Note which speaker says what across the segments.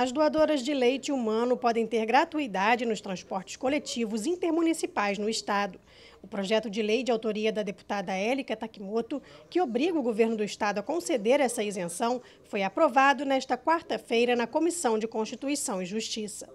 Speaker 1: As doadoras de leite humano podem ter gratuidade nos transportes coletivos intermunicipais no Estado. O projeto de lei de autoria da deputada Élica Takimoto, que obriga o governo do Estado a conceder essa isenção, foi aprovado nesta quarta-feira na Comissão de Constituição e Justiça.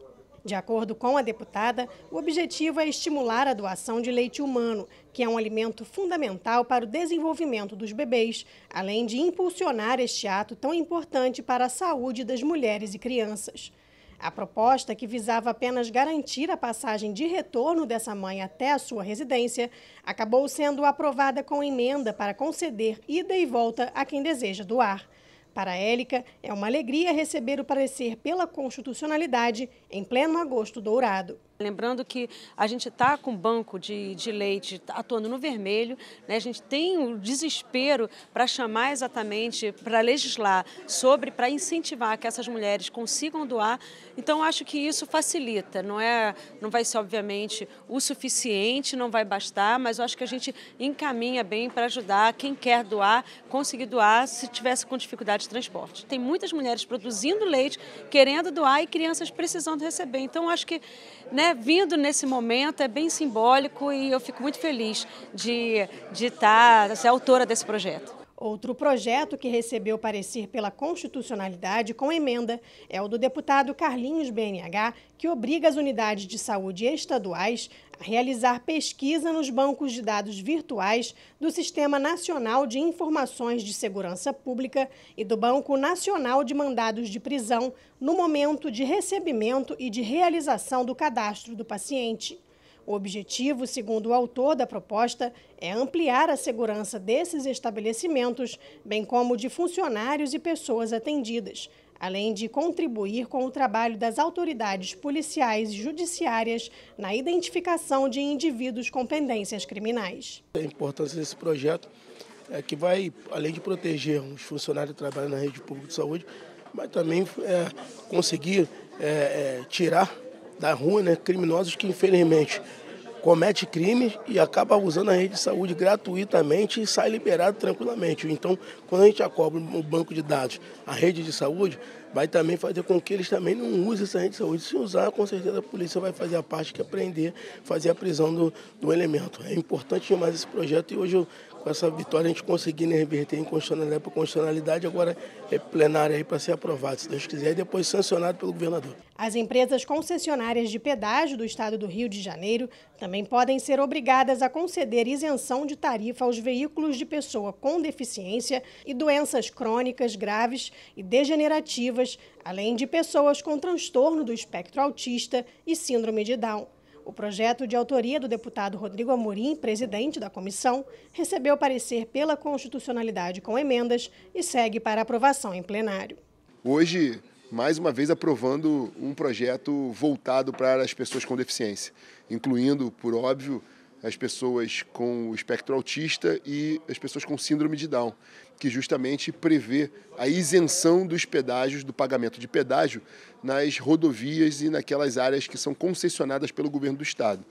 Speaker 1: De acordo com a deputada, o objetivo é estimular a doação de leite humano, que é um alimento fundamental para o desenvolvimento dos bebês, além de impulsionar este ato tão importante para a saúde das mulheres e crianças. A proposta, que visava apenas garantir a passagem de retorno dessa mãe até a sua residência, acabou sendo aprovada com emenda para conceder ida e volta a quem deseja doar. Para Élica, é uma alegria receber o parecer pela constitucionalidade em pleno agosto dourado.
Speaker 2: Lembrando que a gente está com o banco de, de leite atuando no vermelho, né? a gente tem o um desespero para chamar exatamente, para legislar sobre, para incentivar que essas mulheres consigam doar. Então, acho que isso facilita, não, é, não vai ser, obviamente, o suficiente, não vai bastar, mas eu acho que a gente encaminha bem para ajudar quem quer doar, conseguir doar se tivesse com dificuldade de transporte. Tem muitas mulheres produzindo leite, querendo doar e crianças precisando receber. Então, acho que né, vindo nesse momento é bem simbólico e eu fico muito feliz de, de tá, estar, ser autora desse projeto.
Speaker 1: Outro projeto que recebeu parecer pela constitucionalidade com emenda é o do deputado Carlinhos BNH, que obriga as unidades de saúde estaduais a realizar pesquisa nos bancos de dados virtuais do Sistema Nacional de Informações de Segurança Pública e do Banco Nacional de Mandados de Prisão no momento de recebimento e de realização do cadastro do paciente. O objetivo, segundo o autor da proposta, é ampliar a segurança desses estabelecimentos, bem como de funcionários e pessoas atendidas, além de contribuir com o trabalho das autoridades policiais e judiciárias na identificação de indivíduos com pendências criminais.
Speaker 3: A importância desse projeto é que vai, além de proteger os funcionários que trabalham na rede pública de saúde, mas também é, conseguir é, é, tirar da rua, né, criminosos que infelizmente comete crimes e acaba usando a rede de saúde gratuitamente e sai liberado tranquilamente. Então, quando a gente acobra o banco de dados, a rede de saúde, vai também fazer com que eles também não usem essa rede de saúde. Se usar, com certeza a polícia vai fazer a parte que é prender, fazer a prisão do, do elemento. É importante demais esse projeto e hoje, com essa vitória, a gente conseguiu né, reverter em constitucionalidade constitucionalidade, agora é plenária aí para ser aprovado, se Deus quiser, e depois sancionado pelo governador.
Speaker 1: As empresas concessionárias de pedágio do estado do Rio de Janeiro também podem ser obrigadas a conceder isenção de tarifa aos veículos de pessoa com deficiência e doenças crônicas graves e degenerativas além de pessoas com transtorno do espectro autista e síndrome de Down. O projeto de autoria do deputado Rodrigo Amorim, presidente da comissão, recebeu parecer pela constitucionalidade com emendas e segue para aprovação em plenário.
Speaker 4: Hoje, mais uma vez aprovando um projeto voltado para as pessoas com deficiência, incluindo, por óbvio, as pessoas com o espectro autista e as pessoas com síndrome de Down, que justamente prevê a isenção dos pedágios, do pagamento de pedágio nas rodovias e naquelas áreas que são concessionadas pelo governo do estado.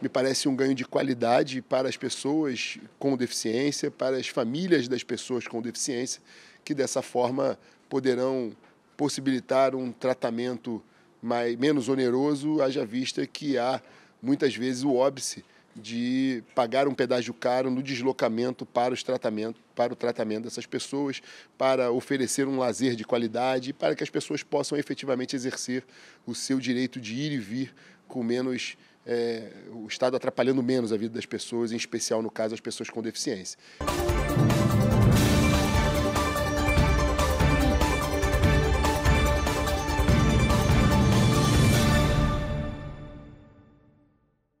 Speaker 4: Me parece um ganho de qualidade para as pessoas com deficiência, para as famílias das pessoas com deficiência, que dessa forma poderão possibilitar um tratamento mais, menos oneroso, haja vista que há muitas vezes o óbice de pagar um pedágio caro no deslocamento para, os tratamento, para o tratamento dessas pessoas, para oferecer um lazer de qualidade, para que as pessoas possam efetivamente exercer o seu direito de ir e vir com menos. É, o Estado atrapalhando menos a vida das pessoas, em especial no caso as pessoas com deficiência.